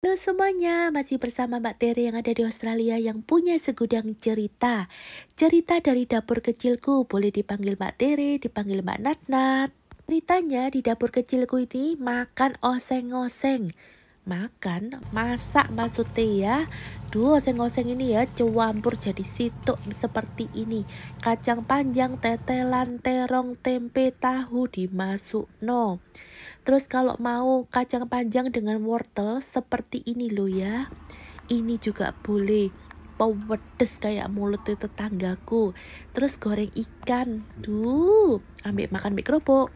Halo nah, semuanya, masih bersama Mbak Tere yang ada di Australia yang punya segudang cerita. Cerita dari dapur kecilku, boleh dipanggil Mbak Tere, dipanggil Mbak Nat Nat. Ceritanya di dapur kecilku ini makan oseng-oseng makan, masak maksudnya ya. Duh, oseng-oseng ini ya, cewampur jadi situ seperti ini. Kacang panjang, tetelan, terong, tempe, tahu dimasuk no. Terus kalau mau kacang panjang dengan wortel seperti ini lo ya. Ini juga boleh pedes kayak mulut tetanggaku terus goreng ikan duh ambil makan mie